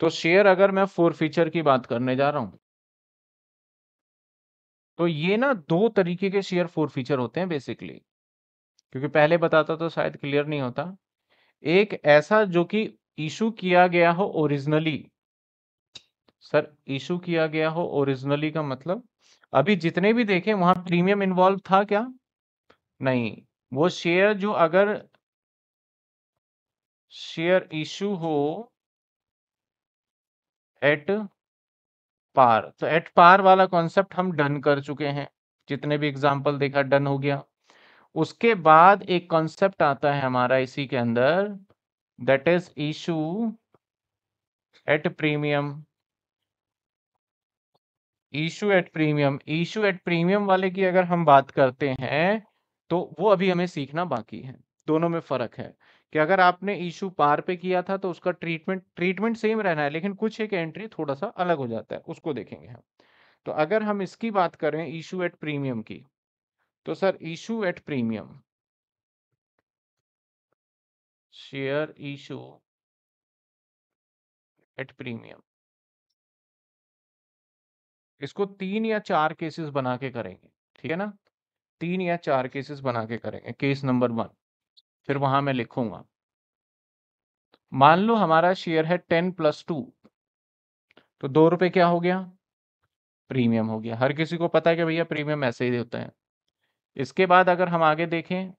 तो शेयर अगर मैं फोर फीचर की बात करने जा रहा हूं तो ये ना दो तरीके के शेयर फोर फीचर होते हैं बेसिकली क्योंकि पहले बताता तो शायद क्लियर नहीं होता एक ऐसा जो कि इशू किया गया हो ओरिजिनली सर इशू किया गया हो ओरिजिनली का मतलब अभी जितने भी देखे वहां प्रीमियम इन्वॉल्व था क्या नहीं वो शेयर जो अगर शेयर इशू हो एट पार तो एट पार वाला कॉन्सेप्ट हम डन कर चुके हैं जितने भी एग्जाम्पल देखा डन हो गया उसके बाद एक कॉन्सेप्ट आता है हमारा इसी के अंदर that is issue at premium issue at premium issue at premium वाले की अगर हम बात करते हैं तो वो अभी हमें सीखना बाकी है दोनों में फर्क है कि अगर आपने इशू पार पे किया था तो उसका ट्रीटमेंट ट्रीटमेंट सेम रहना है लेकिन कुछ एक एंट्री थोड़ा सा अलग हो जाता है उसको देखेंगे हम तो अगर हम इसकी बात करें इशू एट प्रीमियम की तो sir issue at premium share issue at premium इसको तीन या चार केसेस बना के करेंगे ठीक है ना तीन या चार केसेस बना के करेंगे केस नंबर वन फिर वहां मैं लिखूंगा मान लो हमारा शेयर है टेन प्लस टू तो दो रुपए क्या हो गया प्रीमियम हो गया हर किसी को पता है कि भैया प्रीमियम ऐसे ही होता है इसके बाद अगर हम आगे देखें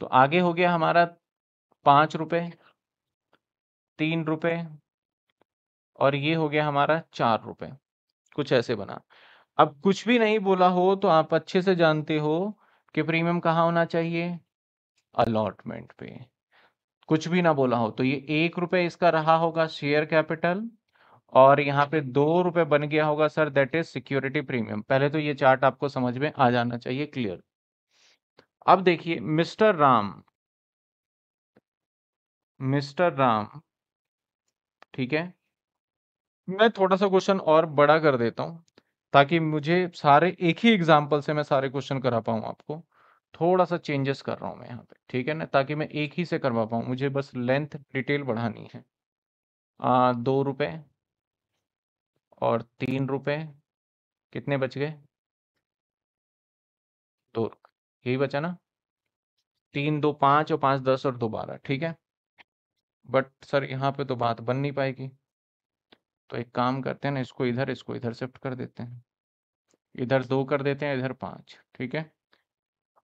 तो आगे हो गया हमारा पांच रुपए तीन रुपए और ये हो गया हमारा चार रुपए कुछ ऐसे बना अब कुछ भी नहीं बोला हो तो आप अच्छे से जानते हो कि प्रीमियम कहाँ होना चाहिए अलॉटमेंट पे कुछ भी ना बोला हो तो ये एक रुपए इसका रहा होगा शेयर कैपिटल और यहाँ पे दो रुपए बन गया होगा sir that is security premium पहले तो ये चार्ट आपको समझ में आ जाना चाहिए क्लियर अब देखिए मिस्टर राम मिस्टर राम ठीक है मैं थोड़ा सा क्वेश्चन और बड़ा कर देता हूं ताकि मुझे सारे एक ही एग्जाम्पल से मैं सारे क्वेश्चन करा पाऊं आपको थोड़ा सा चेंजेस कर रहा हूँ मैं यहाँ पे ठीक है ना ताकि मैं एक ही से करवा पाऊँ मुझे बस लेंथ डिटेल बढ़ानी है आ, दो रुपये और तीन रुपये कितने बच गए दो यही बचा ना तीन दो पाँच और पाँच दस और दो बारह ठीक है बट सर यहाँ पे तो बात बन नहीं पाएगी तो एक काम करते हैं ना इसको इधर इसको इधर शिफ्ट कर देते हैं इधर दो कर देते हैं इधर पाँच ठीक है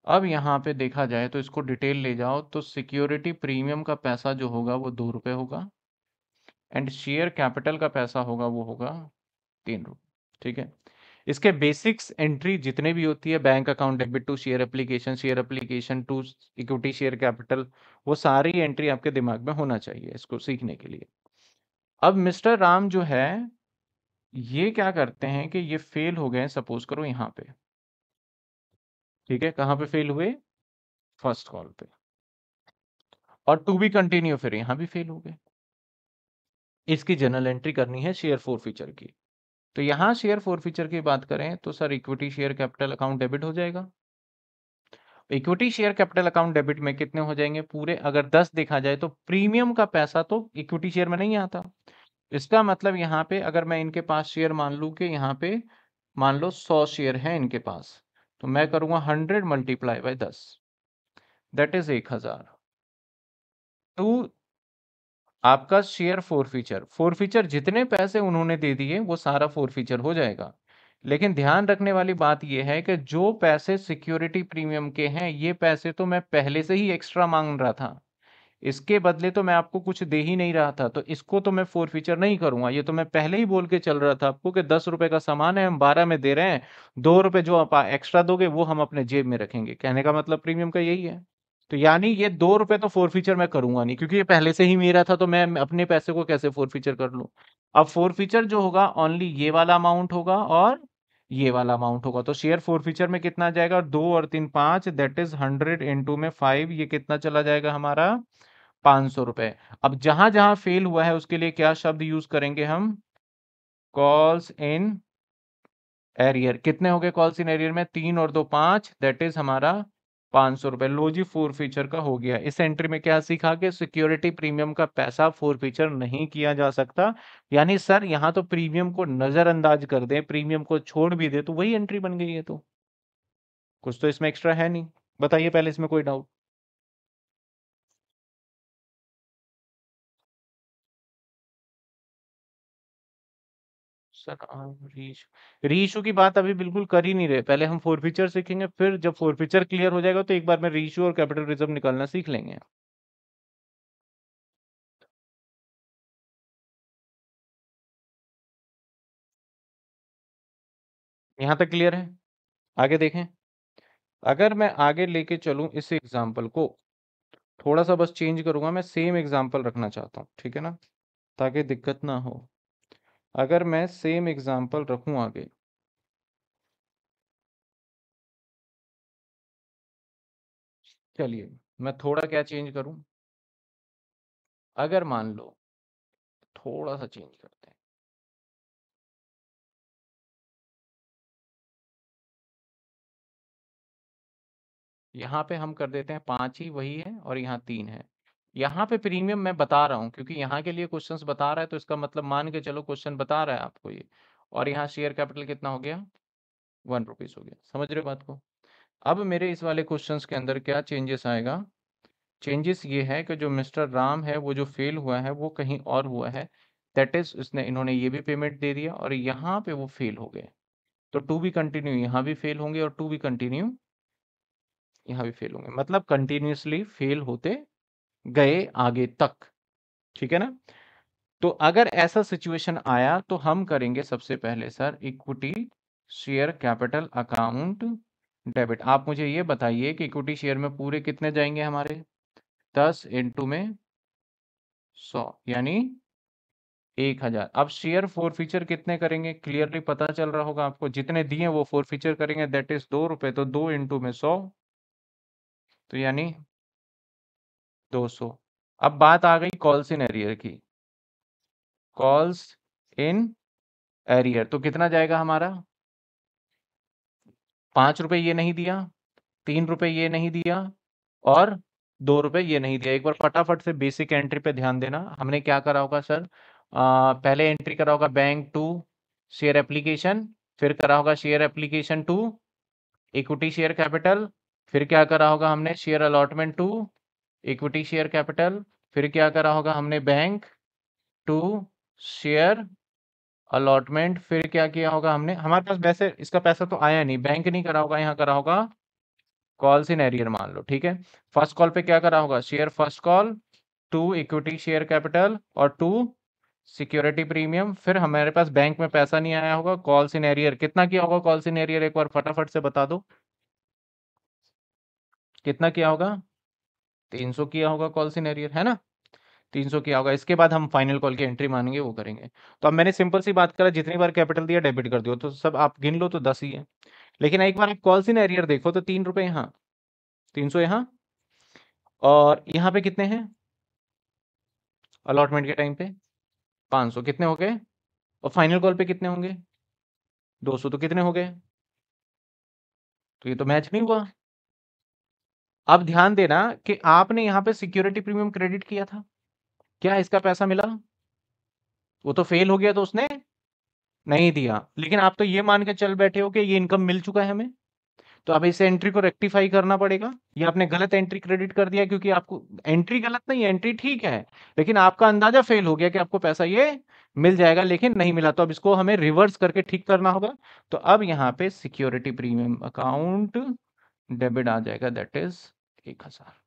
अब यहाँ पे देखा जाए तो इसको डिटेल ले जाओ तो सिक्योरिटी प्रीमियम का पैसा जो होगा वो दो रुपये होगा एंड शेयर कैपिटल का पैसा होगा वो होगा तीन रुपये ठीक है इसके बेसिक्स एंट्री जितने भी होती है bank account debit to share application share application to equity share capital वो सारी एंट्री आपके दिमाग में होना चाहिए इसको सीखने के लिए अब मिस्टर राम जो है ये क्या करते हैं कि ये फेल हो गए सपोज करो यहाँ पे ठीक है कहां पे फेल हुए फर्स्ट कॉल पे और टू बी कंटिन्यू फिर यहां भी फेल हो गए इसकी जनरल एंट्री करनी है शेयर फोर फीचर की तो यहां शेयर फोर फीचर की बात करें तो sir equity share capital account debit हो जाएगा equity share capital account debit में कितने हो जाएंगे पूरे अगर दस देखा जाए तो प्रीमियम का पैसा तो इक्विटी शेयर में नहीं आता इसका मतलब यहाँ पे अगर मैं इनके पास शेयर मान लू कि यहाँ पे मान लो सौ शेयर है इनके पास तो मैं करूंगा हंड्रेड मल्टीप्लाई बाई दस दैट इज एक हजार टू आपका share forfeiture forfeiture जितने पैसे उन्होंने दे दिए वो सारा फोर फीचर हो जाएगा लेकिन ध्यान रखने वाली बात यह है कि जो पैसे सिक्योरिटी प्रीमियम के हैं ये पैसे तो मैं पहले से ही एक्स्ट्रा मांग रहा था इसके बदले तो मैं आपको कुछ दे ही नहीं रहा था तो इसको तो मैं फोर फीचर नहीं करूंगा ये तो मैं पहले ही बोल के चल रहा था आपको कि दस रुपए का सामान है हम बारह में दे रहे हैं दो रुपए जो आप एक्स्ट्रा दोगे वो हम अपने जेब में रखेंगे कहने का मतलब प्रीमियम का यही है तो यानी ये दो रुपए तो फोर फीचर मैं करूंगा नहीं क्योंकि ये पहले से ही मेरा था तो मैं अपने पैसे को कैसे फोर फीचर कर लूँ अब फोर फीचर जो होगा ओनली ये वाला अमाउंट होगा और ये वाला अमाउंट होगा तो शेयर फोर फीचर में कितना जाएगा दो और तीन पांच दैट इज हंड्रेड इंटू में फाइव ये कितना चला जाएगा हमारा पांच सौ रुपए अब जहां जहां फेल हुआ है उसके लिए क्या शब्द यूज करेंगे हम कॉल्स इन एरियर कितने हो गए कॉल्स इन एरियर में तीन और दो पांच दैट इज हमारा पांच सौ रुपए लोजी फोर फीचर का हो गया इस एंट्री में क्या सीखा कि सिक्योरिटी प्रीमियम का पैसा फोर फीचर नहीं किया जा सकता यानी सर यहाँ तो प्रीमियम को नज़रअंदाज कर दे प्रीमियम को छोड़ भी दे तो वही एंट्री बन गई है तो कुछ तो इसमें एक्स्ट्रा है नहीं बताइए पहले इसमें कोई डाउट रीशू रीशु की बात अभी बिल्कुल कर ही नहीं रहे पहले हम फोर फीचर सीखेंगे फिर जब फोर फीचर क्लियर हो जाएगा तो एक बार में रीशू और कैपिटल रिजर्व निकालना सीख लेंगे यहां तक क्लियर है आगे देखें अगर मैं आगे लेके चलूं इस एग्जाम्पल को थोड़ा सा बस चेंज करूंगा मैं सेम एग्जाम्पल रखना चाहता हूं ठीक है ना ताकि दिक्कत ना हो अगर मैं सेम एग्जांपल रखूं आगे चलिए मैं थोड़ा क्या चेंज करूं अगर मान लो थोड़ा सा चेंज करते हैं यहां पे हम कर देते हैं पांच ही वही है और यहां तीन है यहाँ पे प्रीमियम मैं बता रहा हूँ क्योंकि यहाँ के लिए क्वेश्चन बता रहा है तो इसका मतलब मान के चलो क्वेश्चन बता रहा है आपको ये और यहाँ शेयर कैपिटल कितना हो गया वन रुपीज हो गया समझ रहे हो बात को अब मेरे इस वाले क्वेश्चन के अंदर क्या चेंजेस आएगा चेंजेस ये है कि जो मिस्टर राम है वो जो फेल हुआ है वो कहीं और हुआ है दैट इज उसने इन्होंने ये भी पेमेंट दे दिया और यहाँ पे वो फेल हो गए तो टू भी कंटिन्यू यहाँ भी फेल होंगे और टू भी कंटिन्यू यहाँ भी फेल होंगे मतलब कंटिन्यूसली फेल होते गए आगे तक ठीक है ना तो अगर ऐसा सिचुएशन आया तो हम करेंगे सबसे पहले sir equity share capital account debit आप मुझे ये बताइए कि इक्विटी शेयर में पूरे कितने जाएंगे हमारे दस इंटू में सौ यानी एक हजार अब शेयर फोर फीचर कितने करेंगे क्लियरली पता चल रहा होगा आपको जितने दिए वो फोर फीचर करेंगे दैट इज दो रुपए तो दो इंटू में सौ तो यानी 200 अब बात आ गई कॉल्स इन एरियर की कॉल्स इन एरियर तो कितना जाएगा हमारा पांच रुपए ये नहीं दिया तीन रुपए ये नहीं दिया और दो रुपए ये नहीं दिया एक बार फटाफट से बेसिक एंट्री पे ध्यान देना हमने क्या करा होगा सर आ, पहले एंट्री करा होगा बैंक टू शेयर एप्लीकेशन फिर करा होगा share application to equity share capital फिर क्या करा होगा हमने share allotment to equity share capital फिर क्या करा होगा हमने बैंक टू शेयर अलॉटमेंट फिर क्या किया होगा हमने हमारे पास वैसे इसका पैसा तो आया नहीं बैंक नहीं करा होगा यहाँ करा होगा कॉल्स इन एरियर मान लो ठीक है फर्स्ट कॉल पे क्या करा होगा share first call to equity share capital और टू सिक्योरिटी प्रीमियम फिर हमारे पास बैंक में पैसा नहीं आया होगा कॉल्स इन एरियर कितना किया होगा कॉल्स इन एरियर एक बार फटाफट से बता दो कितना किया होगा तीन सौ किया होगा कॉल सिनेरियर है ना तीन सौ किया होगा इसके बाद हम फाइनल कॉल की एंट्री मानेंगे वो करेंगे तो अब मैंने सिंपल सी बात करा जितनी बार कैपिटल दिया डेबिट कर दिया तो सब आप गिन लो तो दस ही है लेकिन एक बार आप कॉल इन एरियर देखो तो तीन रुपए यहाँ तीन सौ यहाँ और यहाँ पे कितने हैं अलॉटमेंट के टाइम पे पाँच सौ कितने हो गए और फाइनल कॉल पे कितने होंगे दो सौ तो कितने हो गए तो ये तो मैच नहीं हुआ अब ध्यान देना कि आपने यहां पे सिक्योरिटी प्रीमियम क्रेडिट किया था क्या इसका पैसा मिला वो तो फेल हो गया तो उसने नहीं दिया लेकिन आप तो ये मान के चल बैठे हो कि ये इनकम मिल चुका है हमें तो अब इसे एंट्री को रेक्टिफाई करना पड़ेगा ये आपने गलत एंट्री क्रेडिट कर दिया क्योंकि आपको एंट्री गलत नहीं एंट्री ठीक है लेकिन आपका अंदाजा फेल हो गया कि आपको पैसा ये मिल जाएगा लेकिन नहीं मिला तो अब इसको हमें रिवर्स करके ठीक करना होगा तो अब यहाँ पे सिक्योरिटी प्रीमियम अकाउंट डेबिट आ जाएगा दैट इज एक हजार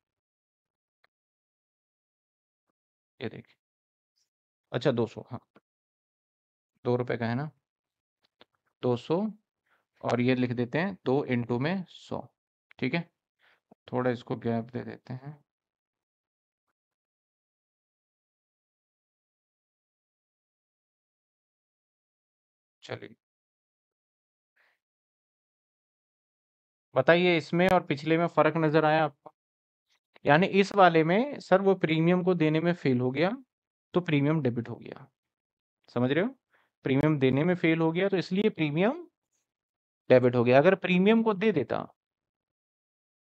ये देखिए अच्छा दो सौ हाँ दो रुपए का है ना दो सौ और ये लिख देते हैं दो इंटू में सौ ठीक है थोड़ा इसको गैप दे देते हैं चलिए बताइए इसमें और पिछले में फ़र्क नज़र आया आपको? यानी इस वाले में सर वो प्रीमियम को देने में फ़ेल हो गया, तो प्रीमियम डेबिट हो गया। समझ रहे हो? प्रीमियम देने में फ़ेल हो गया तो इसलिए प्रीमियम डेबिट हो गया। अगर प्रीमियम को दे देता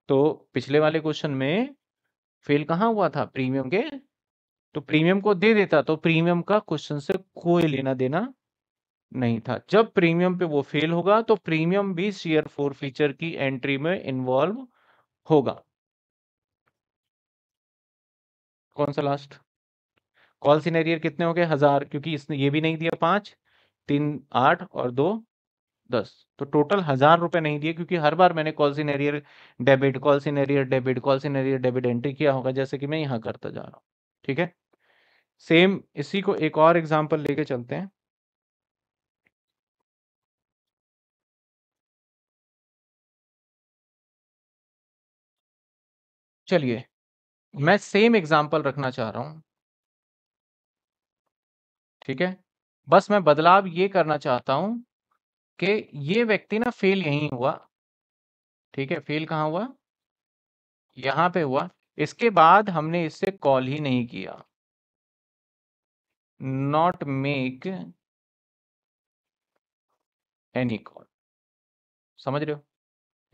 तो पिछले वाले क्वेश्चन में फ़ेल कहाँ हुआ था? प्रीमियम के तो प्रीमियम को दे देता तो प्रीमियम का क्वेश्चन से कोई लेना-देना नहीं था। जब प्रीमियम पे वो फेल होगा तो प्रीमियम भी सीयर फोर फीचर की एंट्री में इन्वॉल्व होगा। कौन-सा लास्ट? कॉल सीनेरियर कितने हो गए? हजार क्योंकि इसने ये भी नहीं दिया पांच तीन आठ और दो दस तो टोटल हजार रुपए नहीं दिए क्योंकि हर बार मैंने call in arrear debit, call in arrear debit, call in arrear debit entry किया होगा जैसे कि मैं यहां करता जा रहा हूं ठीक है? सेम इसी को एक और एग्जाम्पल लेके चलते हैं। चलिए मैं सेम एग्जाम्पल रखना चाह रहा हूं ठीक है बस मैं बदलाव ये करना चाहता हूं कि ये व्यक्ति ना फेल यहीं हुआ ठीक है फेल कहाँ हुआ यहां पे हुआ इसके बाद हमने इससे कॉल ही नहीं किया नॉट मेक एनी कॉल समझ रहे हो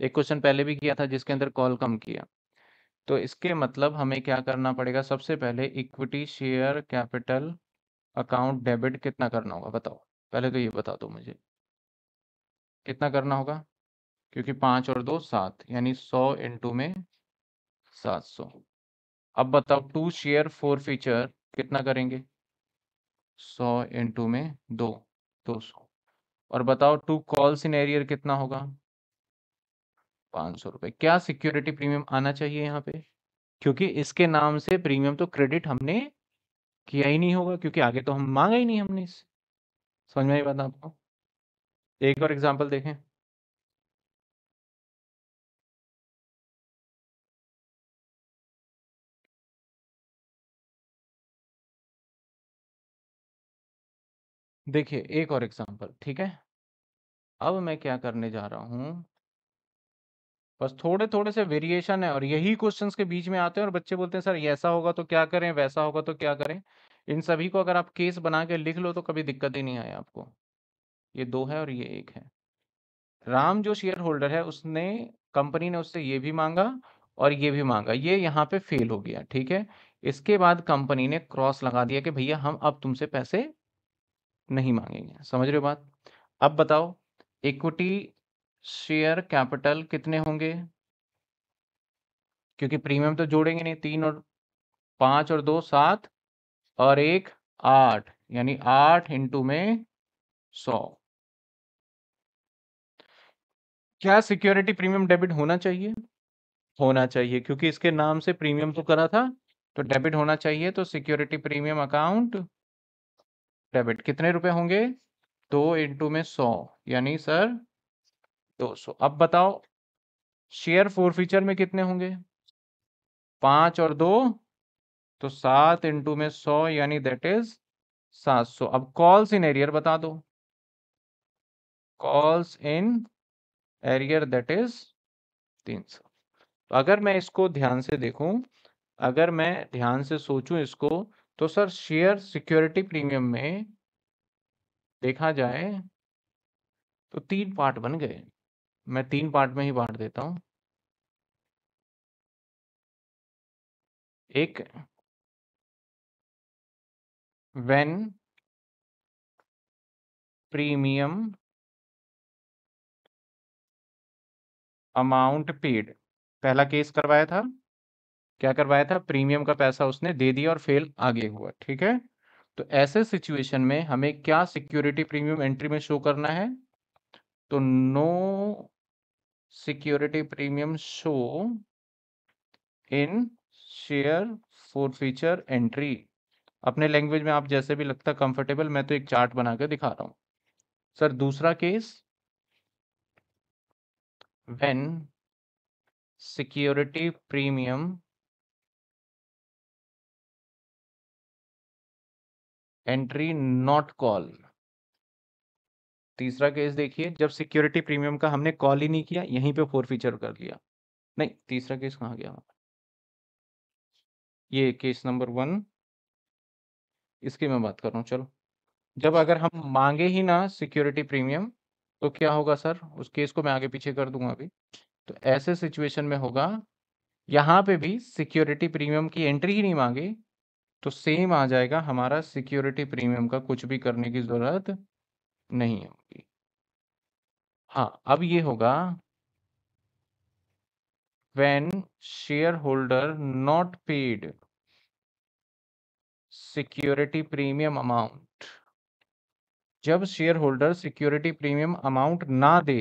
एक क्वेश्चन पहले भी किया था जिसके अंदर कॉल कम किया तो इसके मतलब हमें क्या करना पड़ेगा सबसे पहले equity share capital account debit कितना करना होगा बताओ पहले तो ये बता दो मुझे कितना करना होगा क्योंकि पाँच और दो सात यानी सौ इंटू में सात सौ अब बताओ टू शेयर फोर फीचर कितना करेंगे सौ इंटू में दो दो सौ और बताओ टू कॉल सिनेरियर कितना होगा पाँच सौ रुपये क्या सिक्योरिटी प्रीमियम आना चाहिए यहाँ पे क्योंकि इसके नाम से प्रीमियम तो क्रेडिट हमने किया ही नहीं होगा क्योंकि आगे तो हम मांगा ही नहीं हमने इससे समझ में आई बात आपको एक और एग्जाम्पल देखें देखिए एक और एग्जाम्पल ठीक है अब मैं क्या करने जा रहा हूँ बस थोड़े-थोड़े से वेरिएशन है और यही क्वेश्चन के बीच में आते हैं और बच्चे बोलते हैं सर ये ऐसा होगा तो क्या करें? वैसा होगा तो क्या करें? इन सभी को अगर आप केस बना के लिख लो तो कभी दिक्कत ही नहीं आए आपको। ये दो है और ये एक है। राम जो शेयर होल्डर है उसने कंपनी ने उससे ये भी मांगा और ये भी मांगा ये यहाँ पे फेल हो गया, ठीक है? इसके बाद कंपनी ने क्रॉस लगा दिया कि भैया हम अब तुमसे पैसे नहीं मांगेंगे समझ रहे हो बात? अब बताओ इक्विटी शेयर कैपिटल कितने होंगे क्योंकि प्रीमियम तो जोड़ेंगे नहीं तीन और पांच और दो सात और एक आठ यानी आठ इंटू में सौ क्या सिक्योरिटी प्रीमियम डेबिट होना चाहिए होना चाहिए क्योंकि इसके नाम से प्रीमियम तो करा था तो डेबिट होना चाहिए तो सिक्योरिटी प्रीमियम अकाउंट डेबिट कितने रुपए होंगे दो इंटू में सौ यानी सर दो तो सो अब बताओ शेयर फोर फीचर में कितने होंगे पांच और दो तो सात इंटू में सौ यानी दैट इज सात सौ अब कॉल्स इन एरियर बता दो calls in arrear that is तीन सौ तो अगर मैं इसको ध्यान से देखूं अगर मैं ध्यान से सोचूं इसको तो सर शेयर सिक्योरिटी प्रीमियम में देखा जाए तो तीन पार्ट बन गए मैं तीन पार्ट में ही बांट देता हूं एक वेन प्रीमियम अमाउंट पेड पहला केस करवाया था क्या करवाया था प्रीमियम का पैसा उसने दे दिया और फेल आगे हुआ ठीक है तो ऐसे सिचुएशन में हमें क्या सिक्योरिटी प्रीमियम एंट्री में शो करना है तो no security premium show in share for forfeiture entry अपने लैंग्वेज में आप जैसे भी लगता कंफर्टेबल मैं तो एक चार्ट बना के दिखा रहा हूं सर दूसरा case when security premium entry not call तीसरा केस देखिए जब सिक्योरिटी प्रीमियम का हमने कॉल ही नहीं किया यहीं पे फोर फीचर कर लिया नहीं तीसरा केस कहाँ गया ये केस नंबर वन इसकी मैं बात कर रहा हूँ चलो जब अगर हम मांगे ही ना सिक्योरिटी प्रीमियम तो क्या होगा सर उस केस को मैं आगे पीछे कर दूंगा अभी तो ऐसे सिचुएशन में होगा यहाँ पे भी सिक्योरिटी प्रीमियम की एंट्री ही नहीं मांगे तो सेम आ जाएगा हमारा सिक्योरिटी प्रीमियम का कुछ भी करने की जरूरत नहीं होगी। हाँ, अब ये होगा when shareholder not paid security premium amount जब shareholder security premium amount ना दे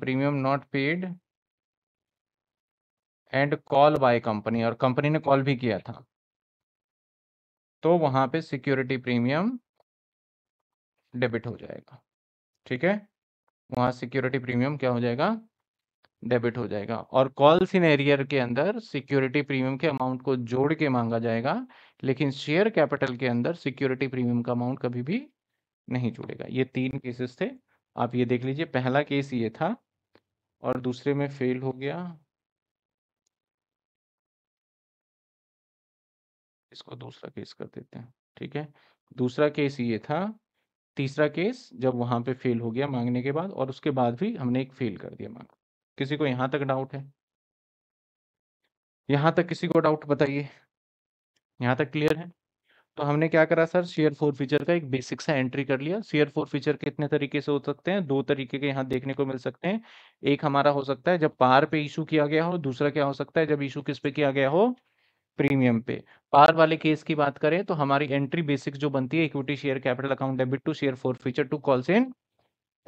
premium not paid and call by company और कंपनी ने कॉल भी किया था तो वहां पे सिक्योरिटी प्रीमियम डेबिट हो जाएगा ठीक है वहाँ सिक्योरिटी प्रीमियम क्या हो जाएगा डेबिट हो जाएगा और कॉल्स इन एरियर के अंदर सिक्योरिटी प्रीमियम के अमाउंट को जोड़ के मांगा जाएगा लेकिन शेयर कैपिटल के अंदर सिक्योरिटी प्रीमियम का अमाउंट कभी भी नहीं जुड़ेगा ये तीन केसेस थे आप ये देख लीजिए पहला केस ये था और दूसरे में फेल हो गया इसको दूसरा केस कर देते हैं ठीक है दूसरा केस ये था तीसरा केस जब वहां पे फेल हो गया मांगने के बाद और उसके बाद भी हमने एक फेल कर दिया मांग किसी को यहाँ तक डाउट है यहाँ तक किसी को डाउट बताइए यहाँ तक क्लियर है तो हमने क्या करा सर शेयर फोर फीचर का एक बेसिक सा एंट्री कर लिया शेयर फोर फीचर कितने तरीके से हो सकते हैं दो तरीके के यहाँ देखने को मिल सकते हैं एक हमारा हो सकता है जब पार पे इशू किया गया हो दूसरा क्या हो सकता है जब इशू किस पे किया गया हो प्रीमियम पे पार वाले केस की बात करें तो हमारी एंट्री बेसिक जो बनती है equity share capital account debit to share forfeiture to calls in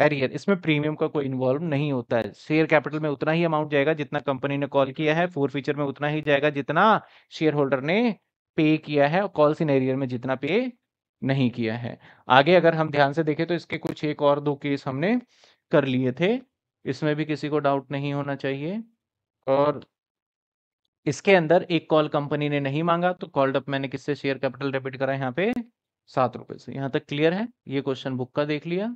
arrear इसमें प्रीमियम का कोई इन्वॉल्व नहीं होता है शेयर कैपिटल में उतना ही अमाउंट जाएगा जितना कंपनी ने कॉल किया है फोर फ्यूचर में उतना ही जाएगा जितना शेयर होल्डर ने पे किया है और कॉल्स इन एरियर में जितना पे नहीं किया है आगे अगर हम ध्यान से देखें तो इसके कुछ एक और दो केस हमने कर लिए थे इसमें भी किसी को डाउट नहीं होना चाहिए और इसके अंदर एक कॉल कंपनी ने नहीं मांगा तो कॉल्ड अप मैंने किससे शेयर कैपिटल डेबिट करा यहाँ पे सात रुपए से यहाँ तक क्लियर है ये क्वेश्चन बुक का देख लिया